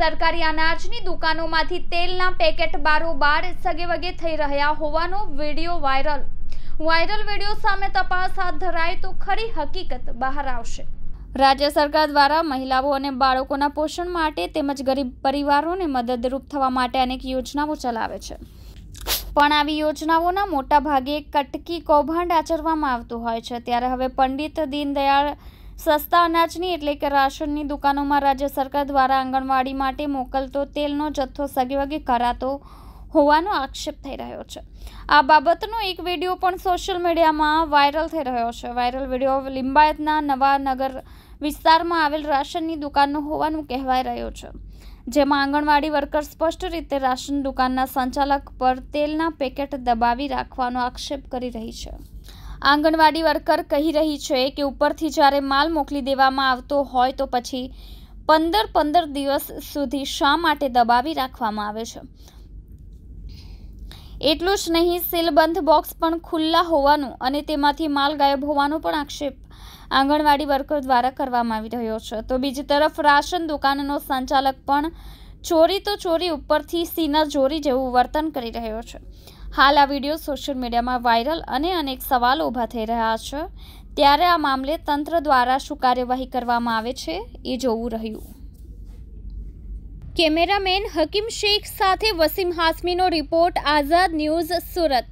સરકારી અનાજની દુકાનોમાંથી તેલના પેકેટ બારોબાર સગેવગે થઈ રહ્યા હોવાનો વિડીયો વાયરલ વાયરલ વિડીયો સામે તપાસ હાથ ધરાય તો ખરી હકીકત બહાર આવશે રાજ્ય સરકાર દ્વારા મહિલાઓ અને બાળકોના પોષણ માટે તેમજ ગરીબ પરિવારોને મદદરૂપ થવા માટે અનેક યોજનાઓ ચલાવે છે પણ આવી યોજનાઓના મોટા ભાગે કટકી કૌભાંડ આચરવામાં આવતું હોય છે ત્યારે હવે પંડિત દીનદયાળ સસ્તા અનાજની એટલે કે રાશનની દુકાનોમાં રાજ્ય સરકાર દ્વારા આંગણવાડી માટે મોકલતો તેલનો જથ્થો સગેવગે કરાતો હોવાનો આક્ષેપ થઈ રહ્યો છે આ બાબતનો એક વિડીયો પણ સોશિયલ મીડિયામાં વાયરલ થઈ રહ્યો છે વાયરલ વિડીયો લિંબાયતના નવા નગર વિસ્તારમાં આવેલ રાશનની દુકાનનો હોવાનું કહેવાઈ રહ્યો છે જેમાં આંગણવાડી વર્કર સ્પષ્ટ રીતે રાશન દુકાનના સંચાલક પર તેલના પેકેટ દબાવી રાખવાનો આક્ષેપ કરી રહી છે આંગણવાડી વર્કર કહી રહી છે કે ઉપરથી જ્યારે માલ મોકલી દેવામાં આવતો હોય તો પછી પંદર પંદર દિવસ સુધી શા માટે દબાવી રાખવામાં આવે છે એટલું જ નહીં સીલબંધ બોક્સ પણ ખુલ્લા હોવાનું અને તેમાંથી માલ ગાયબ હોવાનો પણ આક્ષેપ આંગણવાડી વર્કર દ્વારા કરવામાં આવી રહ્યો છે તો બીજી તરફ રાશન દુકાનનો સંચાલક પણ ચોરી તો ચોરી ઉપરથી સીના જોરી જેવું વર્તન કરી રહ્યો છે હાલ આ વિડીયો સોશિયલ મીડિયામાં વાયરલ અને અનેક સવાલો ઊભા થઈ રહ્યા છે ત્યારે આ મામલે તંત્ર દ્વારા શું કાર્યવાહી કરવામાં આવે છે એ જોવું રહ્યું કેમેરામેન હકીમ શેખ સાથે વસીમ હાસમીનો રિપોર્ટ આઝાદ ન્યૂઝ સુરત